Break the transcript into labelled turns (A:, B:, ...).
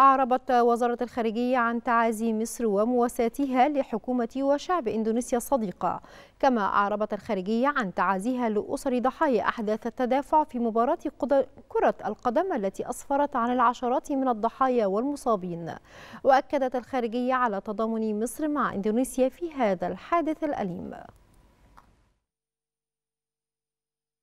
A: أعربت وزارة الخارجية عن تعازي مصر ومواساتها لحكومة وشعب إندونيسيا الصديقة كما أعربت الخارجية عن تعازيها لأسر ضحايا أحداث التدافع في مباراة كرة القدم التي أسفرت عن العشرات من الضحايا والمصابين وأكدت الخارجية على تضامن مصر مع إندونيسيا في هذا الحادث الأليم